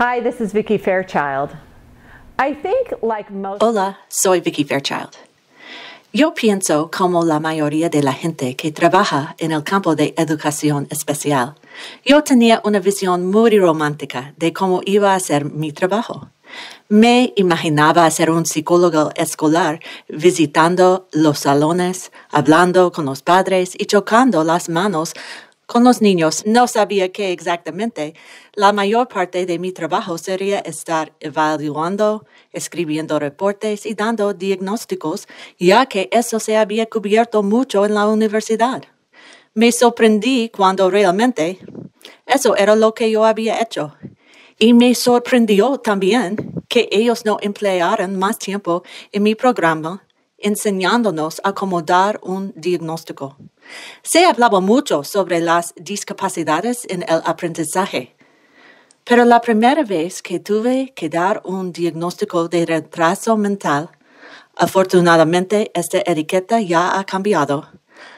Hola, soy Vicky Fairchild. Yo pienso como la mayoría de la gente que trabaja en el campo de educación especial. Yo tenía una visión muy romántica de cómo iba a ser mi trabajo. Me imaginaba ser un psicólogo escolar visitando los salones, hablando con los padres y chocando las manos con los niños. No sabía qué exactamente. La mayor parte de mi trabajo sería estar evaluando, escribiendo reportes y dando diagnósticos, ya que eso se había cubierto mucho en la universidad. Me sorprendí cuando realmente eso era lo que yo había hecho. Y me sorprendió también que ellos no emplearan más tiempo en mi programa enseñándonos a acomodar un diagnóstico. Se hablaba mucho sobre las discapacidades en el aprendizaje, pero la primera vez que tuve que dar un diagnóstico de retraso mental, afortunadamente esta etiqueta ya ha cambiado.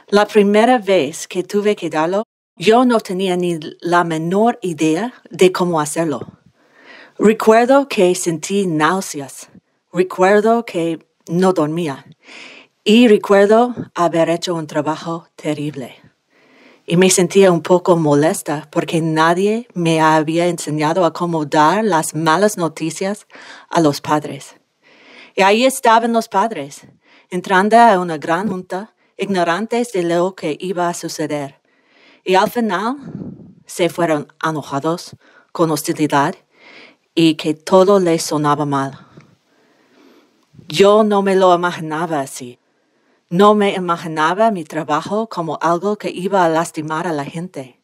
La primera vez que tuve que darlo, yo no tenía ni la menor idea de cómo hacerlo. Recuerdo que sentí náuseas. Recuerdo que no dormía. Y recuerdo haber hecho un trabajo terrible. Y me sentía un poco molesta porque nadie me había enseñado a acomodar las malas noticias a los padres. Y ahí estaban los padres, entrando a una gran junta, ignorantes de lo que iba a suceder. Y al final se fueron enojados, con hostilidad, y que todo les sonaba mal. Yo no me lo imaginaba así. No me imaginaba mi trabajo como algo que iba a lastimar a la gente.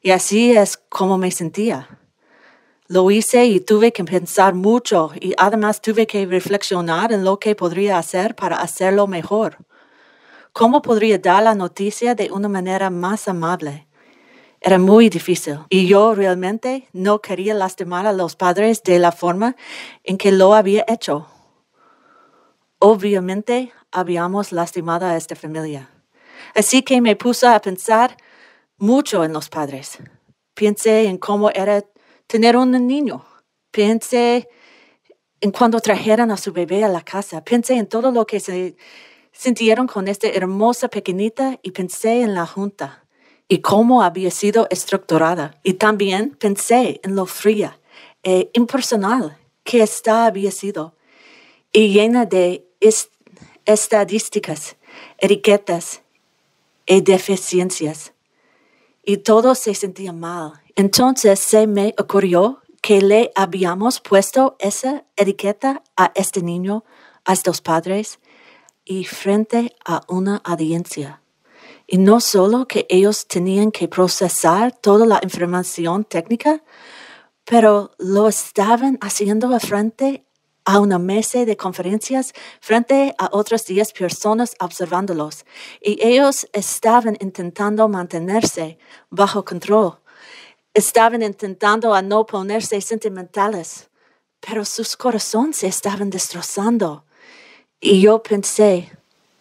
Y así es como me sentía. Lo hice y tuve que pensar mucho y además tuve que reflexionar en lo que podría hacer para hacerlo mejor. ¿Cómo podría dar la noticia de una manera más amable? Era muy difícil y yo realmente no quería lastimar a los padres de la forma en que lo había hecho. Obviamente habíamos lastimado a esta familia. Así que me puse a pensar mucho en los padres. Pensé en cómo era tener un niño. Pensé en cuando trajeron a su bebé a la casa. Pensé en todo lo que se sintieron con esta hermosa pequeñita y pensé en la junta y cómo había sido estructurada. Y también pensé en lo fría e impersonal que esta había sido y llena de estadísticas, etiquetas y deficiencias. Y todo se sentía mal. Entonces se me ocurrió que le habíamos puesto esa etiqueta a este niño, a estos padres, y frente a una audiencia. Y no solo que ellos tenían que procesar toda la información técnica, pero lo estaban haciendo frente a una mesa de conferencias frente a otras 10 personas observándolos, y ellos estaban intentando mantenerse bajo control. Estaban intentando a no ponerse sentimentales, pero sus corazones se estaban destrozando. Y yo pensé,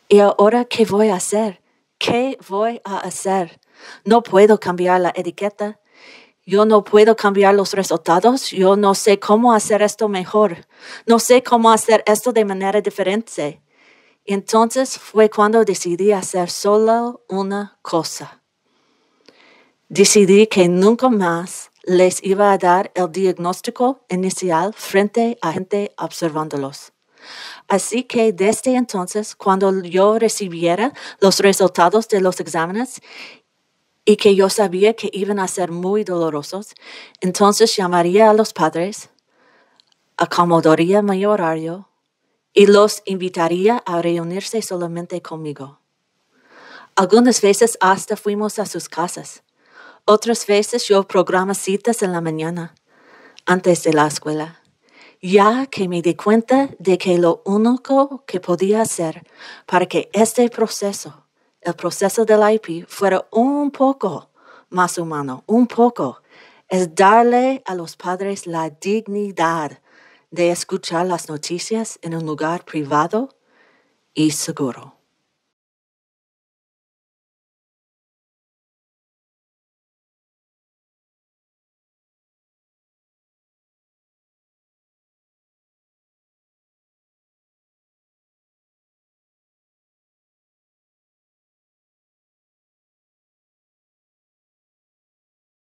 ¿y ahora qué voy a hacer? ¿Qué voy a hacer? No puedo cambiar la etiqueta, yo no puedo cambiar los resultados, yo no sé cómo hacer esto mejor, no sé cómo hacer esto de manera diferente. Entonces fue cuando decidí hacer solo una cosa. Decidí que nunca más les iba a dar el diagnóstico inicial frente a gente observándolos. Así que desde entonces, cuando yo recibiera los resultados de los exámenes, y que yo sabía que iban a ser muy dolorosos, entonces llamaría a los padres, acomodaría mi horario y los invitaría a reunirse solamente conmigo. Algunas veces hasta fuimos a sus casas. Otras veces yo programa citas en la mañana, antes de la escuela, ya que me di cuenta de que lo único que podía hacer para que este proceso el proceso del IP fuera un poco más humano, un poco, es darle a los padres la dignidad de escuchar las noticias en un lugar privado y seguro.